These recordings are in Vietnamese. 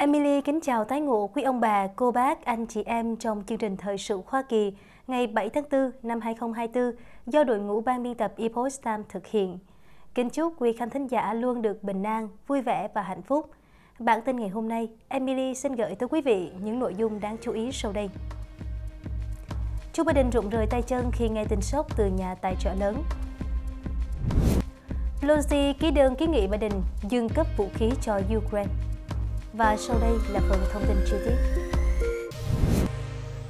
Emily kính chào tái ngộ quý ông bà, cô bác, anh chị em trong chương trình Thời sự Hoa Kỳ ngày 7 tháng 4 năm 2024 do đội ngũ ban biên tập Epoch Times thực hiện. Kính chúc quý khán thính giả luôn được bình an, vui vẻ và hạnh phúc. Bản tin ngày hôm nay, Emily xin gửi tới quý vị những nội dung đáng chú ý sau đây. Joe Biden rụng rời tay chân khi nghe tin sốc từ nhà tài trợ lớn. Pelosi ký đơn kiến nghị Biden dừng cấp vũ khí cho Ukraine. Và sau đây là phần thông tin chi tiết.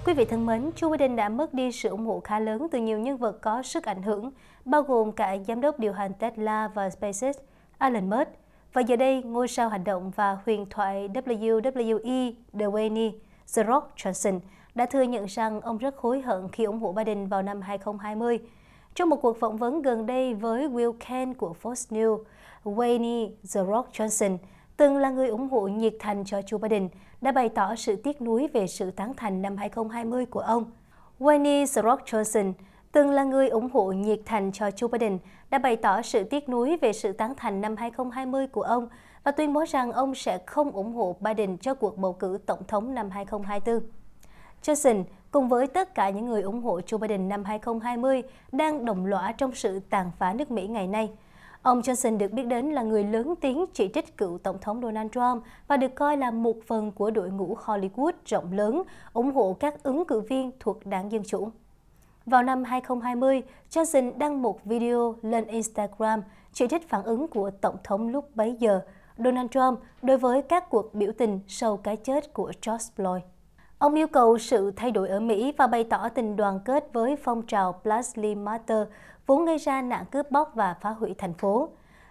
Quý vị thân mến, Joe Biden đã mất đi sự ủng hộ khá lớn từ nhiều nhân vật có sức ảnh hưởng, bao gồm cả giám đốc điều hành Tesla và SpaceX, Elon Musk, và giờ đây ngôi sao hành động và huyền thoại WWE Dwayne The Rock Johnson đã thừa nhận rằng ông rất hối hận khi ủng hộ Biden vào năm 2020. Trong một cuộc phỏng vấn gần đây với Will Kent của Fox News, Wayne The Rock Johnson từng là người ủng hộ nhiệt thành cho Joe Biden, đã bày tỏ sự tiếc nuối về sự tán thành năm 2020 của ông. Wayne Srock Johnson, từng là người ủng hộ nhiệt thành cho Joe Biden, đã bày tỏ sự tiếc nuối về sự tán thành năm 2020 của ông và tuyên bố rằng ông sẽ không ủng hộ Biden cho cuộc bầu cử tổng thống năm 2024. Johnson cùng với tất cả những người ủng hộ Joe Biden năm 2020 đang đồng lõa trong sự tàn phá nước Mỹ ngày nay – Ông Johnson được biết đến là người lớn tiếng chỉ trích cựu Tổng thống Donald Trump và được coi là một phần của đội ngũ Hollywood rộng lớn, ủng hộ các ứng cử viên thuộc đảng Dân Chủ. Vào năm 2020, Johnson đăng một video lên Instagram chỉ trích phản ứng của Tổng thống lúc bấy giờ, Donald Trump, đối với các cuộc biểu tình sau cái chết của George Floyd. Ông yêu cầu sự thay đổi ở Mỹ và bày tỏ tình đoàn kết với phong trào Black Lives Matter vốn gây ra nạn cướp bóc và phá hủy thành phố.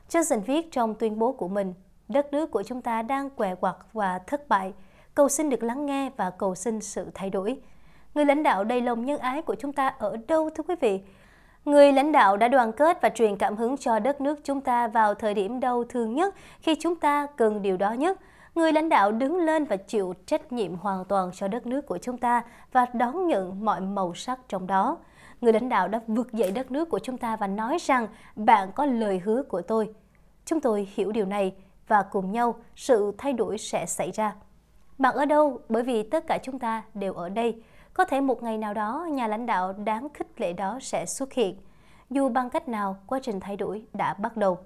Johnson viết trong tuyên bố của mình, đất nước của chúng ta đang què quặt và thất bại, cầu xin được lắng nghe và cầu xin sự thay đổi. Người lãnh đạo đầy lòng nhân ái của chúng ta ở đâu thưa quý vị? Người lãnh đạo đã đoàn kết và truyền cảm hứng cho đất nước chúng ta vào thời điểm đau thương nhất khi chúng ta cần điều đó nhất – người lãnh đạo đứng lên và chịu trách nhiệm hoàn toàn cho đất nước của chúng ta và đón nhận mọi màu sắc trong đó. Người lãnh đạo đã vực dậy đất nước của chúng ta và nói rằng bạn có lời hứa của tôi. Chúng tôi hiểu điều này và cùng nhau sự thay đổi sẽ xảy ra. Bạn ở đâu? Bởi vì tất cả chúng ta đều ở đây. Có thể một ngày nào đó nhà lãnh đạo đáng khích lệ đó sẽ xuất hiện. Dù bằng cách nào, quá trình thay đổi đã bắt đầu.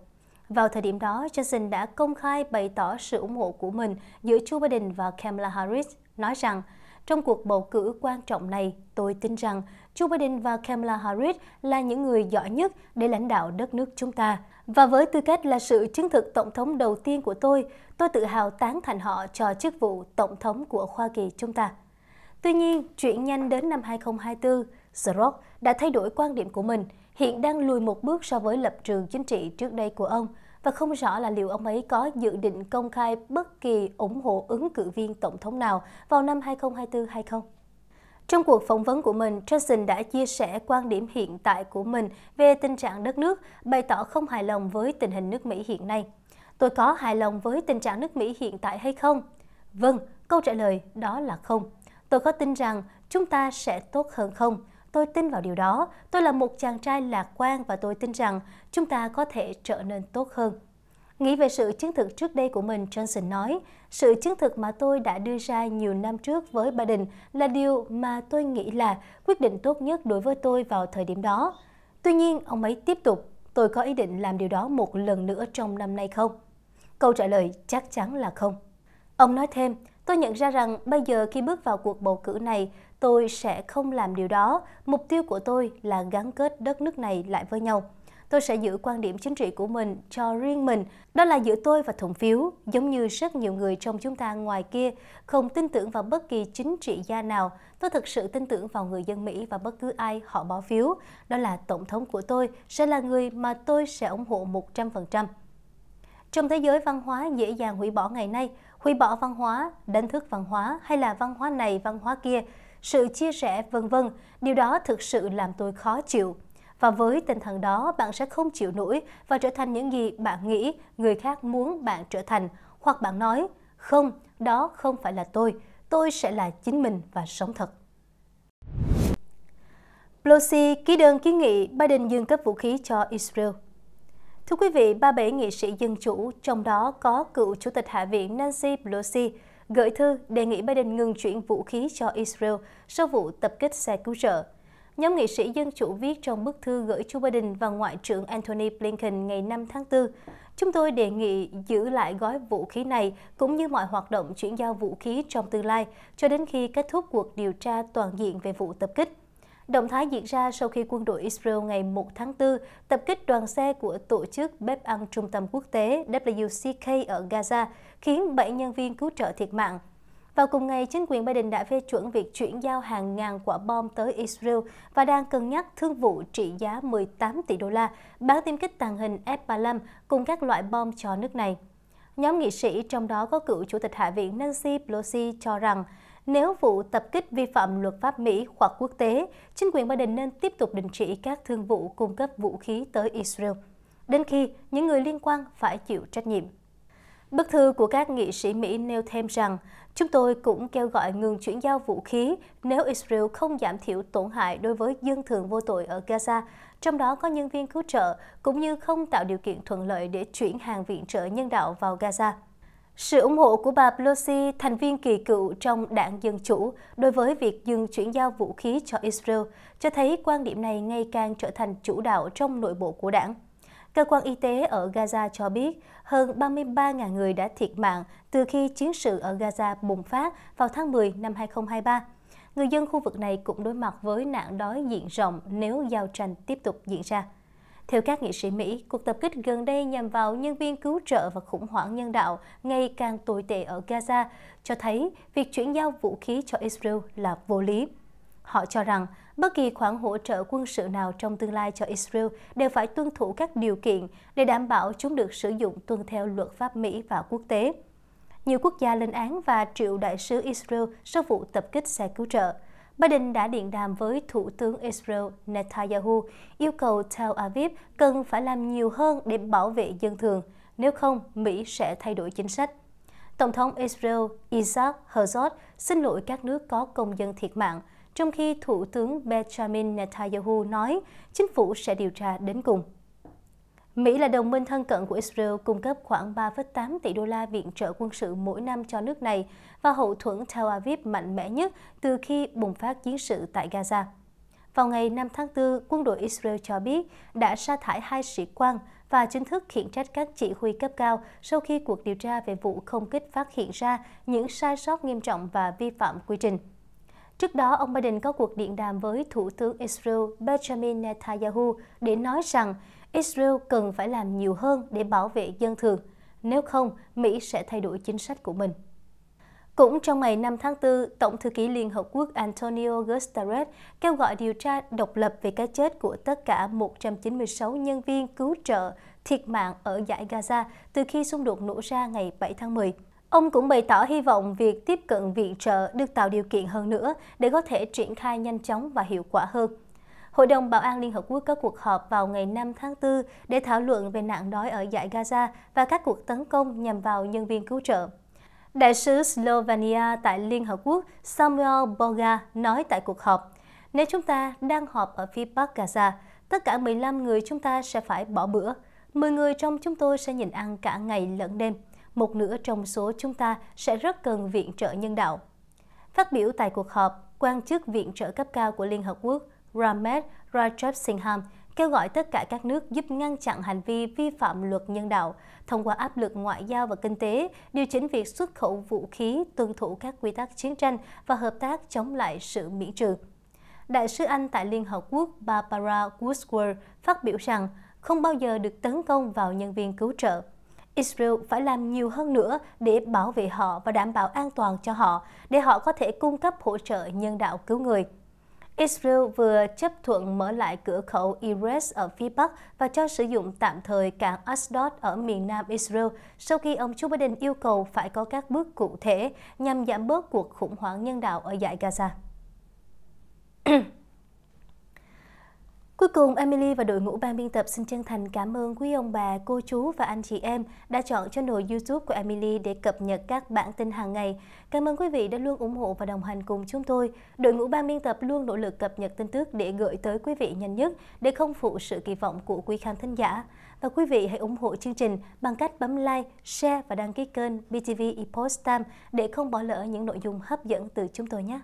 Vào thời điểm đó, Johnson đã công khai bày tỏ sự ủng hộ của mình giữa Joe Biden và Kamala Harris, nói rằng trong cuộc bầu cử quan trọng này, tôi tin rằng Joe Biden và Kamala Harris là những người giỏi nhất để lãnh đạo đất nước chúng ta. Và với tư cách là sự chứng thực tổng thống đầu tiên của tôi, tôi tự hào tán thành họ cho chức vụ tổng thống của Hoa Kỳ chúng ta. Tuy nhiên, chuyển nhanh đến năm 2024, The đã thay đổi quan điểm của mình – hiện đang lùi một bước so với lập trường chính trị trước đây của ông và không rõ là liệu ông ấy có dự định công khai bất kỳ ủng hộ ứng cử viên tổng thống nào vào năm 2024 hay không. Trong cuộc phỏng vấn của mình, Johnson đã chia sẻ quan điểm hiện tại của mình về tình trạng đất nước, bày tỏ không hài lòng với tình hình nước Mỹ hiện nay. Tôi có hài lòng với tình trạng nước Mỹ hiện tại hay không? Vâng, câu trả lời đó là không. Tôi có tin rằng chúng ta sẽ tốt hơn không? Tôi tin vào điều đó, tôi là một chàng trai lạc quan và tôi tin rằng chúng ta có thể trở nên tốt hơn. Nghĩ về sự chứng thực trước đây của mình, Johnson nói, sự chứng thực mà tôi đã đưa ra nhiều năm trước với Biden là điều mà tôi nghĩ là quyết định tốt nhất đối với tôi vào thời điểm đó. Tuy nhiên, ông ấy tiếp tục, tôi có ý định làm điều đó một lần nữa trong năm nay không? Câu trả lời chắc chắn là không. Ông nói thêm, tôi nhận ra rằng bây giờ khi bước vào cuộc bầu cử này, Tôi sẽ không làm điều đó. Mục tiêu của tôi là gắn kết đất nước này lại với nhau. Tôi sẽ giữ quan điểm chính trị của mình cho riêng mình. Đó là giữa tôi và thủng phiếu, giống như rất nhiều người trong chúng ta ngoài kia không tin tưởng vào bất kỳ chính trị gia nào. Tôi thực sự tin tưởng vào người dân Mỹ và bất cứ ai họ bỏ phiếu. Đó là tổng thống của tôi sẽ là người mà tôi sẽ ủng hộ 100%. Trong thế giới văn hóa dễ dàng hủy bỏ ngày nay, hủy bỏ văn hóa, đánh thức văn hóa hay là văn hóa này văn hóa kia sự chia sẻ vân vân. Điều đó thực sự làm tôi khó chịu. Và với tinh thần đó, bạn sẽ không chịu nổi và trở thành những gì bạn nghĩ người khác muốn bạn trở thành. Hoặc bạn nói, không, đó không phải là tôi, tôi sẽ là chính mình và sống thật. Pelosi ký đơn kiến nghị Biden dừng cấp vũ khí cho Israel. Thưa quý vị, 37 nghị sĩ dân chủ, trong đó có cựu Chủ tịch Hạ viện Nancy Pelosi, gửi thư đề nghị Biden ngừng chuyển vũ khí cho Israel sau vụ tập kích xe cứu trợ. Nhóm nghị sĩ Dân Chủ viết trong bức thư gửi Joe Biden và Ngoại trưởng Antony Blinken ngày 5 tháng 4, chúng tôi đề nghị giữ lại gói vũ khí này cũng như mọi hoạt động chuyển giao vũ khí trong tương lai cho đến khi kết thúc cuộc điều tra toàn diện về vụ tập kích. Động thái diễn ra sau khi quân đội Israel ngày 1 tháng 4 tập kích đoàn xe của tổ chức bếp ăn trung tâm quốc tế WCK ở Gaza, khiến 7 nhân viên cứu trợ thiệt mạng. Vào cùng ngày, chính quyền Biden đã phê chuẩn việc chuyển giao hàng ngàn quả bom tới Israel và đang cân nhắc thương vụ trị giá 18 tỷ đô la bán tiêm kích tàng hình F-35 cùng các loại bom cho nước này. Nhóm nghị sĩ trong đó có cựu Chủ tịch Hạ viện Nancy Pelosi cho rằng nếu vụ tập kích vi phạm luật pháp Mỹ hoặc quốc tế, chính quyền Biden nên tiếp tục đình chỉ các thương vụ cung cấp vũ khí tới Israel, đến khi những người liên quan phải chịu trách nhiệm. Bức thư của các nghị sĩ Mỹ nêu thêm rằng, chúng tôi cũng kêu gọi ngừng chuyển giao vũ khí nếu Israel không giảm thiểu tổn hại đối với dân thường vô tội ở Gaza, trong đó có nhân viên cứu trợ, cũng như không tạo điều kiện thuận lợi để chuyển hàng viện trợ nhân đạo vào Gaza. Sự ủng hộ của bà Pelosi, thành viên kỳ cựu trong đảng Dân Chủ, đối với việc dừng chuyển giao vũ khí cho Israel, cho thấy quan điểm này ngày càng trở thành chủ đạo trong nội bộ của đảng. Cơ quan y tế ở Gaza cho biết hơn 33.000 người đã thiệt mạng từ khi chiến sự ở Gaza bùng phát vào tháng 10 năm 2023. Người dân khu vực này cũng đối mặt với nạn đói diện rộng nếu giao tranh tiếp tục diễn ra. Theo các nghị sĩ Mỹ, cuộc tập kích gần đây nhằm vào nhân viên cứu trợ và khủng hoảng nhân đạo ngày càng tồi tệ ở Gaza, cho thấy việc chuyển giao vũ khí cho Israel là vô lý. Họ cho rằng bất kỳ khoản hỗ trợ quân sự nào trong tương lai cho Israel đều phải tuân thủ các điều kiện để đảm bảo chúng được sử dụng tuân theo luật pháp Mỹ và quốc tế. Nhiều quốc gia lên án và triệu đại sứ Israel sau vụ tập kích xe cứu trợ. Biden đã điện đàm với Thủ tướng Israel Netanyahu, yêu cầu Tel Aviv cần phải làm nhiều hơn để bảo vệ dân thường, nếu không Mỹ sẽ thay đổi chính sách. Tổng thống Israel Isaac Herzog xin lỗi các nước có công dân thiệt mạng, trong khi Thủ tướng Benjamin Netanyahu nói chính phủ sẽ điều tra đến cùng. Mỹ là đồng minh thân cận của Israel cung cấp khoảng 3,8 tỷ đô la viện trợ quân sự mỗi năm cho nước này và hậu thuẫn Tel Aviv mạnh mẽ nhất từ khi bùng phát chiến sự tại Gaza. Vào ngày 5 tháng 4, quân đội Israel cho biết đã sa thải hai sĩ quan và chính thức khiển trách các chỉ huy cấp cao sau khi cuộc điều tra về vụ không kích phát hiện ra những sai sót nghiêm trọng và vi phạm quy trình. Trước đó, ông Biden có cuộc điện đàm với Thủ tướng Israel Benjamin Netanyahu để nói rằng Israel cần phải làm nhiều hơn để bảo vệ dân thường, nếu không Mỹ sẽ thay đổi chính sách của mình. Cũng trong ngày 5 tháng 4, Tổng thư ký Liên Hợp Quốc Antonio Guterres kêu gọi điều tra độc lập về cái chết của tất cả 196 nhân viên cứu trợ thiệt mạng ở giải Gaza từ khi xung đột nổ ra ngày 7 tháng 10. Ông cũng bày tỏ hy vọng việc tiếp cận viện trợ được tạo điều kiện hơn nữa để có thể triển khai nhanh chóng và hiệu quả hơn. Hội đồng Bảo an Liên Hợp Quốc có cuộc họp vào ngày 5 tháng 4 để thảo luận về nạn đói ở giải Gaza và các cuộc tấn công nhằm vào nhân viên cứu trợ. Đại sứ Slovenia tại Liên Hợp Quốc Samuel Boga nói tại cuộc họp, nếu chúng ta đang họp ở phía Bắc Gaza, tất cả 15 người chúng ta sẽ phải bỏ bữa. 10 người trong chúng tôi sẽ nhịn ăn cả ngày lẫn đêm. Một nửa trong số chúng ta sẽ rất cần viện trợ nhân đạo. Phát biểu tại cuộc họp, quan chức viện trợ cấp cao của Liên Hợp Quốc Ramesh Rajapsingham kêu gọi tất cả các nước giúp ngăn chặn hành vi vi phạm luật nhân đạo thông qua áp lực ngoại giao và kinh tế, điều chỉnh việc xuất khẩu vũ khí, tuân thủ các quy tắc chiến tranh và hợp tác chống lại sự miễn trừ. Đại sứ Anh tại Liên Hợp Quốc Barbara Woodward phát biểu rằng không bao giờ được tấn công vào nhân viên cứu trợ. Israel phải làm nhiều hơn nữa để bảo vệ họ và đảm bảo an toàn cho họ, để họ có thể cung cấp hỗ trợ nhân đạo cứu người. Israel vừa chấp thuận mở lại cửa khẩu Erez ở phía Bắc và cho sử dụng tạm thời cảng Ashdod ở miền nam Israel sau khi ông Joe Biden yêu cầu phải có các bước cụ thể nhằm giảm bớt cuộc khủng hoảng nhân đạo ở giải Gaza. Cuối cùng, Emily và đội ngũ ban biên tập xin chân thành cảm ơn quý ông bà, cô chú và anh chị em đã chọn channel YouTube của Emily để cập nhật các bản tin hàng ngày. Cảm ơn quý vị đã luôn ủng hộ và đồng hành cùng chúng tôi. Đội ngũ ban biên tập luôn nỗ lực cập nhật tin tức để gửi tới quý vị nhanh nhất để không phụ sự kỳ vọng của quý khán thính giả. Và quý vị hãy ủng hộ chương trình bằng cách bấm like, share và đăng ký kênh BTV Epost Time để không bỏ lỡ những nội dung hấp dẫn từ chúng tôi nhé.